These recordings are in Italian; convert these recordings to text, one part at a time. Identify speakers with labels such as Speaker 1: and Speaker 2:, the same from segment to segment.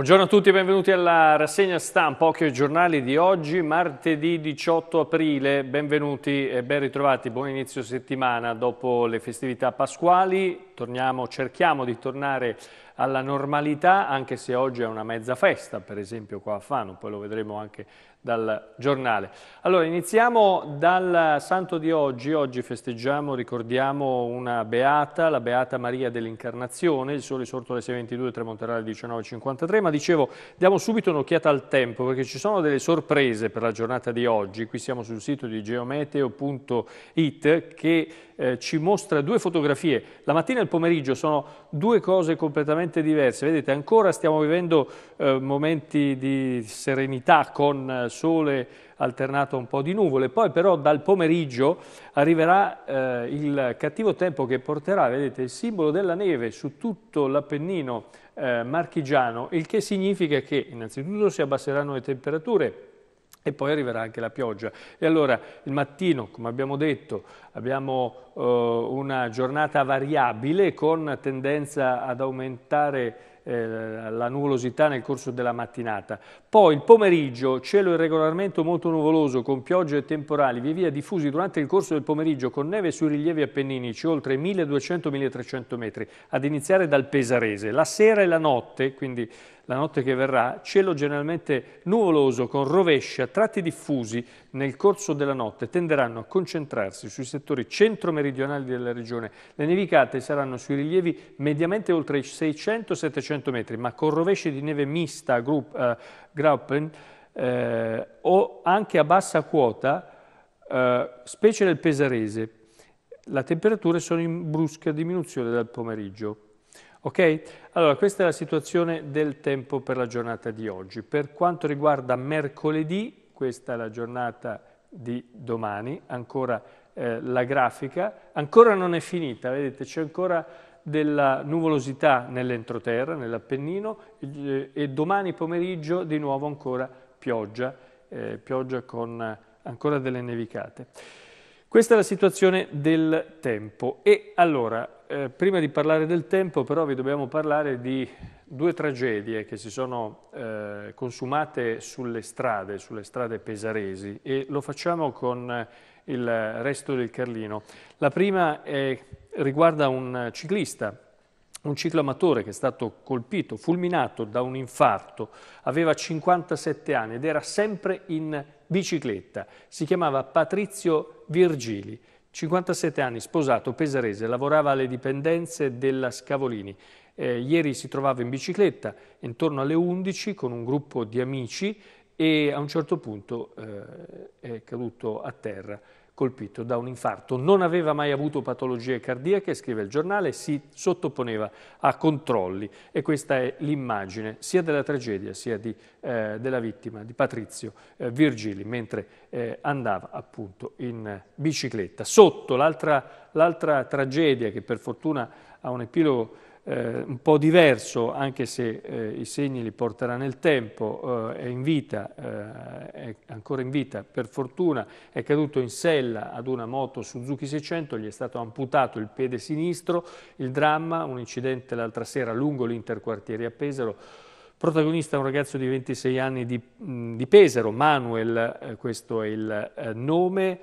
Speaker 1: Buongiorno a tutti e benvenuti alla rassegna stampa, occhio ai giornali di oggi, martedì 18 aprile. Benvenuti e ben ritrovati, buon inizio settimana dopo le festività pasquali. Torniamo, cerchiamo di tornare alla normalità, anche se oggi è una mezza festa, per esempio qua a Fano, poi lo vedremo anche dal giornale. Allora, iniziamo dal santo di oggi. Oggi festeggiamo, ricordiamo una beata, la Beata Maria dell'Incarnazione, il sole sorto alle 6.22, tramonterà alle 19.53, ma dicevo, diamo subito un'occhiata al tempo, perché ci sono delle sorprese per la giornata di oggi. Qui siamo sul sito di geometeo.it che eh, ci mostra due fotografie, la mattina e il pomeriggio sono due cose completamente diverse, vedete ancora stiamo vivendo eh, momenti di serenità con eh, sole alternato un po' di nuvole, poi però dal pomeriggio arriverà eh, il cattivo tempo che porterà, vedete, il simbolo della neve su tutto l'Appennino eh, marchigiano, il che significa che innanzitutto si abbasseranno le temperature, e poi arriverà anche la pioggia. E allora il mattino, come abbiamo detto, abbiamo eh, una giornata variabile con tendenza ad aumentare eh, la nuvolosità nel corso della mattinata. Poi il pomeriggio, cielo irregolarmente molto nuvoloso con piogge e temporali via via diffusi durante il corso del pomeriggio con neve sui rilievi appenninici oltre 1200-1300 metri, ad iniziare dal Pesarese. La sera e la notte, quindi la notte che verrà, cielo generalmente nuvoloso con rovesci a tratti diffusi nel corso della notte tenderanno a concentrarsi sui settori centro-meridionali della regione. Le nevicate saranno sui rilievi mediamente oltre i 600-700 metri, ma con rovesci di neve mista a group, eh, Graupen eh, o anche a bassa quota, eh, specie nel Pesarese. Le temperature sono in brusca diminuzione dal pomeriggio. Ok? Allora, questa è la situazione del tempo per la giornata di oggi. Per quanto riguarda mercoledì, questa è la giornata di domani, ancora eh, la grafica, ancora non è finita, vedete, c'è ancora della nuvolosità nell'entroterra, nell'Appennino eh, e domani pomeriggio di nuovo ancora pioggia, eh, pioggia con ancora delle nevicate. Questa è la situazione del tempo e allora, eh, prima di parlare del tempo però vi dobbiamo parlare di due tragedie che si sono eh, consumate sulle strade, sulle strade pesaresi e lo facciamo con eh, il resto del Carlino. La prima è, riguarda un ciclista un ciclamatore che è stato colpito, fulminato da un infarto, aveva 57 anni ed era sempre in bicicletta. Si chiamava Patrizio Virgili, 57 anni, sposato, pesarese, lavorava alle dipendenze della Scavolini. Eh, ieri si trovava in bicicletta intorno alle 11 con un gruppo di amici e a un certo punto eh, è caduto a terra colpito da un infarto. Non aveva mai avuto patologie cardiache, scrive il giornale, si sottoponeva a controlli e questa è l'immagine sia della tragedia sia di, eh, della vittima, di Patrizio eh, Virgili, mentre eh, andava appunto in bicicletta. Sotto l'altra tragedia che per fortuna ha un epilogo eh, un po' diverso, anche se eh, i segni li porterà nel tempo, eh, è in vita, eh, è ancora in vita, per fortuna è caduto in sella ad una moto Suzuki 600, gli è stato amputato il piede sinistro, il dramma, un incidente l'altra sera lungo l'interquartiere a Pesaro, Protagonista un ragazzo di 26 anni di, di Pesaro, Manuel, eh, questo è il eh, nome,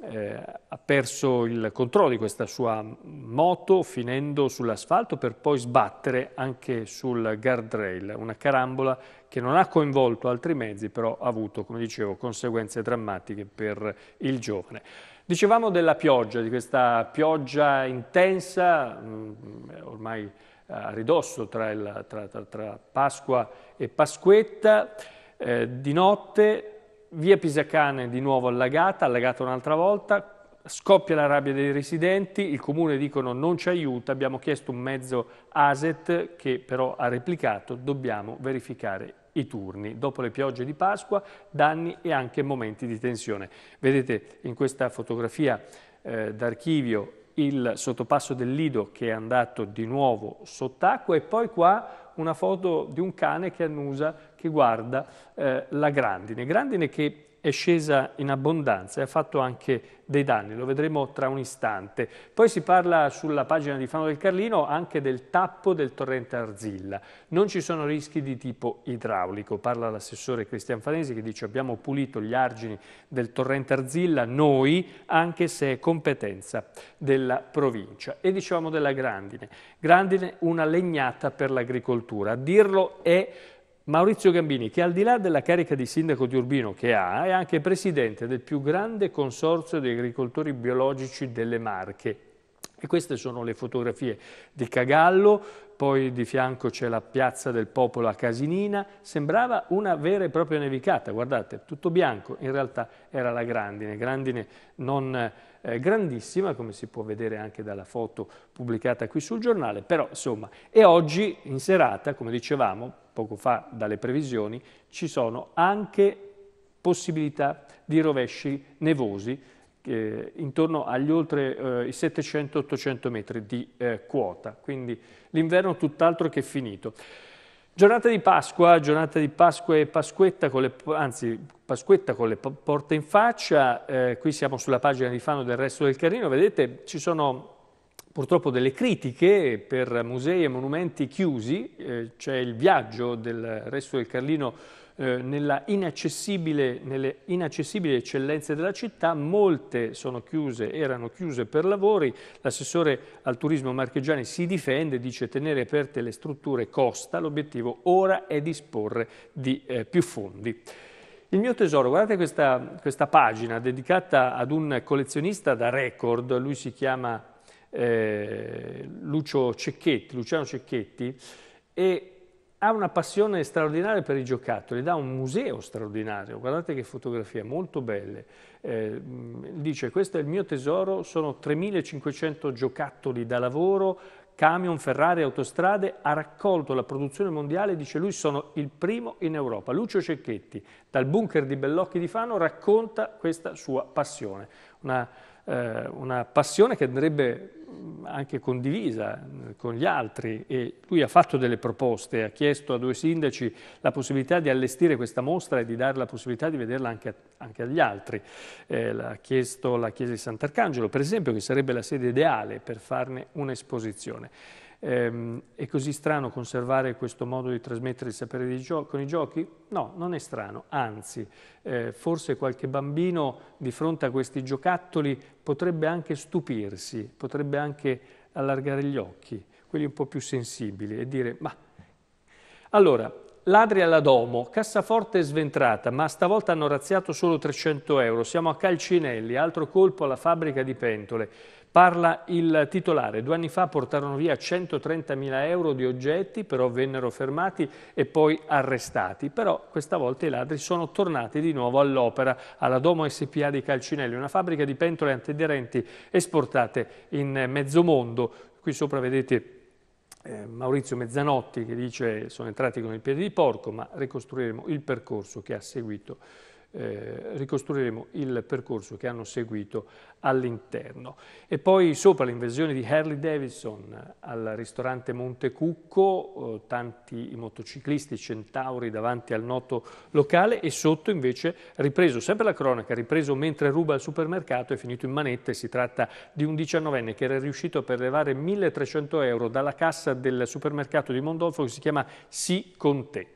Speaker 1: eh, ha perso il controllo di questa sua moto finendo sull'asfalto per poi sbattere anche sul guardrail, una carambola che non ha coinvolto altri mezzi però ha avuto, come dicevo, conseguenze drammatiche per il giovane. Dicevamo della pioggia, di questa pioggia intensa, mh, mm, ormai a ridosso tra, il, tra, tra, tra Pasqua e Pasquetta, eh, di notte via Pisacane di nuovo allagata, allagata un'altra volta, scoppia la rabbia dei residenti, il comune dicono non ci aiuta, abbiamo chiesto un mezzo ASET che però ha replicato, dobbiamo verificare i turni. Dopo le piogge di Pasqua, danni e anche momenti di tensione. Vedete in questa fotografia eh, d'archivio il sottopasso del Lido che è andato di nuovo sott'acqua e poi qua una foto di un cane che annusa, che guarda eh, la grandine. Grandine che è scesa in abbondanza e ha fatto anche dei danni, lo vedremo tra un istante. Poi si parla sulla pagina di Fano del Carlino anche del tappo del torrente Arzilla. Non ci sono rischi di tipo idraulico, parla l'assessore Cristian Fanesi che dice abbiamo pulito gli argini del torrente Arzilla noi anche se è competenza della provincia. E dicevamo della grandine, grandine una legnata per l'agricoltura, a dirlo è Maurizio Gambini, che al di là della carica di sindaco di Urbino che ha, è anche presidente del più grande consorzio di agricoltori biologici delle Marche. E queste sono le fotografie di Cagallo, poi di fianco c'è la piazza del popolo a Casinina, sembrava una vera e propria nevicata, guardate, tutto bianco, in realtà era la grandine, grandine non eh, grandissima, come si può vedere anche dalla foto pubblicata qui sul giornale, però insomma, e oggi in serata, come dicevamo, poco fa dalle previsioni, ci sono anche possibilità di rovesci nevosi eh, intorno agli oltre eh, i 700-800 metri di eh, quota, quindi l'inverno tutt'altro che finito. Giornata di Pasqua, giornata di Pasqua e Pasquetta, con le, anzi Pasquetta con le porte in faccia, eh, qui siamo sulla pagina di Fano del resto del Carino, vedete ci sono purtroppo delle critiche per musei e monumenti chiusi, eh, c'è il viaggio del resto del Carlino eh, inaccessibile, nelle inaccessibili eccellenze della città, molte sono chiuse, erano chiuse per lavori, l'assessore al turismo Marchegiani si difende, dice tenere aperte le strutture costa, l'obiettivo ora è disporre di eh, più fondi. Il mio tesoro, guardate questa, questa, pagina dedicata ad un collezionista da record, lui si chiama eh, Lucio Cecchetti, Luciano Cecchetti, e ha una passione straordinaria per i giocattoli, dà un museo straordinario, guardate che fotografie molto belle. Eh, dice questo è il mio tesoro, sono 3.500 giocattoli da lavoro, camion, Ferrari, autostrade, ha raccolto la produzione mondiale, dice lui sono il primo in Europa. Lucio Cecchetti dal bunker di Bellocchi di Fano racconta questa sua passione. Una eh, una passione che andrebbe mm, anche condivisa eh, con gli altri e lui ha fatto delle proposte, ha chiesto a due sindaci la possibilità di allestire questa mostra e di dare la possibilità di vederla anche, a, anche agli altri. Eh, l'ha chiesto la chiesa di Sant'Arcangelo, per esempio, che sarebbe la sede ideale per farne un'esposizione. Ehm, è così strano conservare questo modo di trasmettere il sapere con i giochi? No, non è strano, anzi, eh, forse qualche bambino di fronte a questi giocattoli potrebbe anche stupirsi, potrebbe anche allargare gli occhi, quelli un po' più sensibili, e dire ma... Allora, ladri alla domo, cassaforte sventrata, ma stavolta hanno razziato solo 300 euro, siamo a Calcinelli, altro colpo alla fabbrica di pentole. Parla il titolare, due anni fa portarono via 130.000 euro di oggetti, però vennero fermati e poi arrestati, però questa volta i ladri sono tornati di nuovo all'opera, alla Domo SPA di Calcinelli, una fabbrica di pentole antiaderenti esportate in mezzo mondo. Qui sopra vedete eh, Maurizio Mezzanotti che dice sono entrati con il piede di porco, ma ricostruiremo il percorso che ha seguito eh, ricostruiremo il percorso che hanno seguito all'interno. E poi sopra l'invasione di Harley Davidson al ristorante Monte Cucco, eh, tanti motociclisti, centauri davanti al noto locale e sotto invece ripreso, sempre la cronaca, ripreso mentre ruba al supermercato, è finito in manette, si tratta di un diciannovenne che era riuscito a perlevare 1300 euro dalla cassa del supermercato di Mondolfo che si chiama Si Con Te.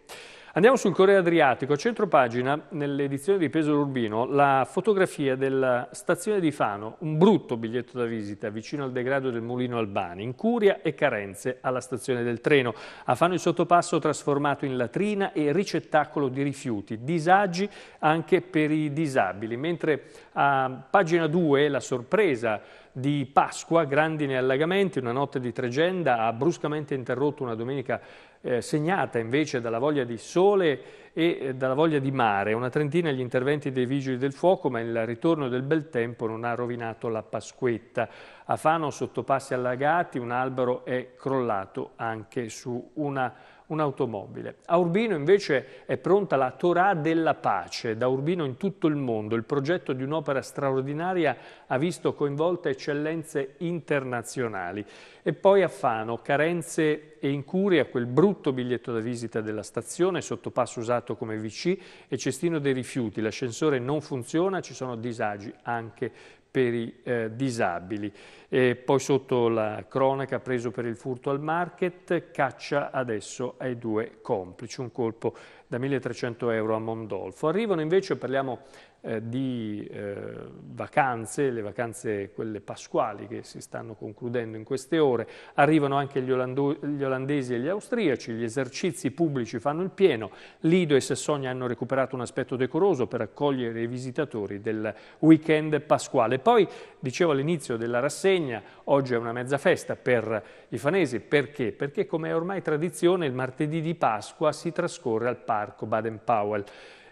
Speaker 1: Andiamo sul Corriere Adriatico, centro pagina, nell'edizione di Peso Urbino, la fotografia della stazione di Fano, un brutto biglietto da visita vicino al degrado del Mulino Albani, incuria e carenze alla stazione del treno. A Fano il sottopasso trasformato in latrina e ricettacolo di rifiuti, disagi anche per i disabili, mentre a pagina 2 la sorpresa di Pasqua, grandine e allagamenti, una notte di tregenda ha bruscamente interrotto una domenica eh, segnata invece dalla voglia di sole e eh, dalla voglia di mare. Una trentina gli interventi dei vigili del fuoco, ma il ritorno del bel tempo non ha rovinato la Pasquetta. A Fano, sotto passi allagati, un albero è crollato anche su una un'automobile. A Urbino invece è pronta la Torah della pace, da Urbino in tutto il mondo. Il progetto di un'opera straordinaria ha visto coinvolte eccellenze internazionali. E poi a Fano, carenze e incurie a quel brutto biglietto da visita della stazione, sottopasso usato come VC e cestino dei rifiuti. L'ascensore non funziona, ci sono disagi anche per i eh, disabili. E poi sotto la cronaca preso per il furto al market, caccia adesso ai due complici, un colpo da 1.300 euro a Mondolfo. Arrivano invece, parliamo eh, di eh, vacanze, le vacanze quelle pasquali che si stanno concludendo in queste ore, arrivano anche gli, gli, olandesi e gli austriaci, gli esercizi pubblici fanno il pieno, Lido e Sassonia hanno recuperato un aspetto decoroso per accogliere i visitatori del weekend pasquale. Poi, dicevo all'inizio della rassegna, oggi è una mezza festa per i fanesi, perché? Perché come è ormai tradizione il martedì di Pasqua si trascorre al parco Baden-Powell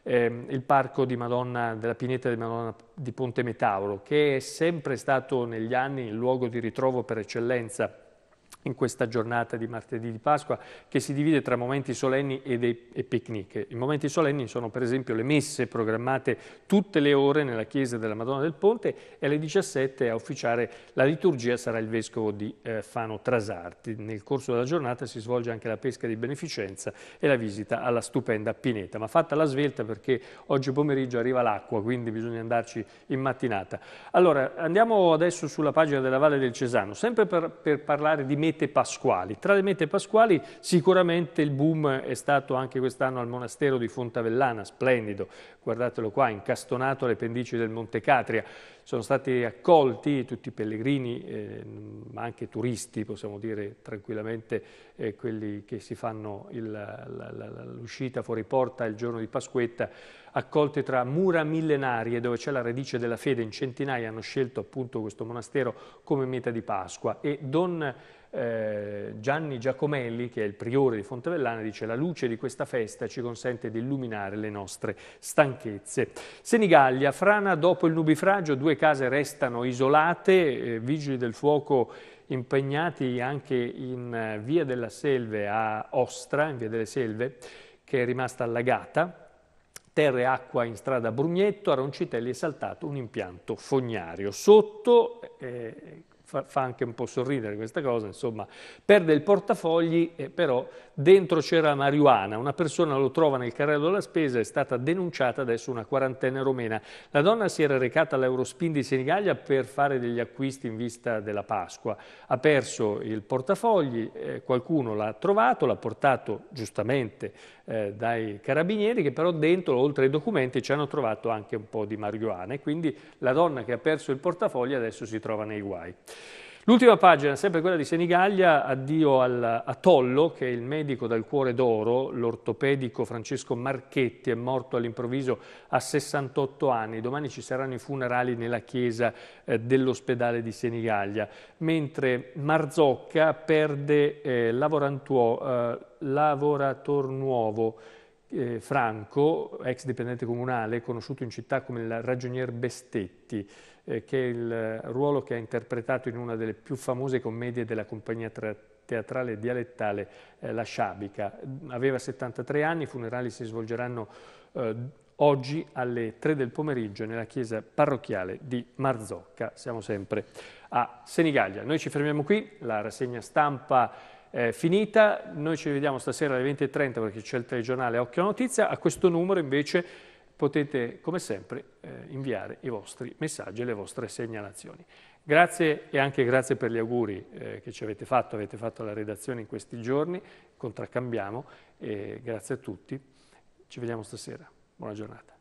Speaker 1: eh, il parco Madonna, della pineta di Madonna di Ponte Metauro, che è sempre stato negli anni il luogo di ritrovo per eccellenza in questa giornata di martedì di Pasqua che si divide tra momenti solenni e, dei, e picnic. I momenti solenni sono per esempio le messe programmate tutte le ore nella chiesa della Madonna del Ponte e alle 17 a ufficiare la liturgia sarà il vescovo di eh, Fano Trasarti. Nel corso della giornata si svolge anche la pesca di beneficenza e la visita alla stupenda Pineta, ma fatta la svelta perché oggi pomeriggio arriva l'acqua, quindi bisogna andarci in mattinata. Allora, andiamo adesso sulla pagina della Valle del Cesano, sempre per, per parlare di messe mete pasquali. Tra le mete pasquali sicuramente il boom è stato anche quest'anno al monastero di Fontavellana, splendido, guardatelo qua, incastonato alle pendici del Monte Catria. Sono stati accolti tutti i pellegrini, eh, ma anche turisti, possiamo dire tranquillamente, eh, quelli che si fanno l'uscita fuori porta il giorno di Pasquetta, accolti tra mura millenarie dove c'è la radice della fede, in centinaia hanno scelto appunto questo monastero come meta di Pasqua e Don eh, Gianni Giacomelli, che è il priore di Fontevellana, dice la luce di questa festa ci consente di illuminare le nostre stanchezze. Senigallia, frana dopo il nubifragio, due case restano isolate, eh, vigili del fuoco impegnati anche in eh, Via della Selve a Ostra, in Via delle Selve, che è rimasta allagata, terra e acqua in strada Brugnetto, a Roncitelli è saltato un impianto fognario. Sotto, eh, fa, anche un po' sorridere questa cosa, insomma, perde il portafogli, eh, però Dentro c'era marijuana, una persona lo trova nel carrello della spesa, è stata denunciata adesso una quarantena romena. La donna si era recata all'Eurospin di Senigallia per fare degli acquisti in vista della Pasqua. Ha perso il portafogli, eh, qualcuno l'ha trovato, l'ha portato giustamente eh, dai carabinieri che però dentro, oltre ai documenti, ci hanno trovato anche un po' di marijuana e quindi la donna che ha perso il portafogli adesso si trova nei guai. L'ultima pagina, sempre quella di Senigallia, addio al, a Tollo, che è il medico dal cuore d'oro, l'ortopedico Francesco Marchetti, è morto all'improvviso a 68 anni. Domani ci saranno i funerali nella chiesa eh, dell'ospedale di Senigallia. Mentre Marzocca perde eh, eh, lavorator nuovo, eh, Franco, ex dipendente comunale, conosciuto in città come il ragionier Bestetti. Eh, che è il ruolo che ha interpretato in una delle più famose commedie della compagnia teatrale dialettale eh, La Sciabica. Aveva 73 anni, i funerali si svolgeranno eh, oggi alle 3 del pomeriggio nella chiesa parrocchiale di Marzocca. Siamo sempre a Senigallia. Noi ci fermiamo qui, la rassegna stampa è finita. Noi ci vediamo stasera alle 20.30 perché c'è il telegiornale Occhio Notizia. A questo numero invece potete come sempre eh, inviare i vostri messaggi e le vostre segnalazioni. Grazie e anche grazie per gli auguri eh, che ci avete fatto, avete fatto la redazione in questi giorni, contraccambiamo e grazie a tutti. Ci vediamo stasera. Buona giornata.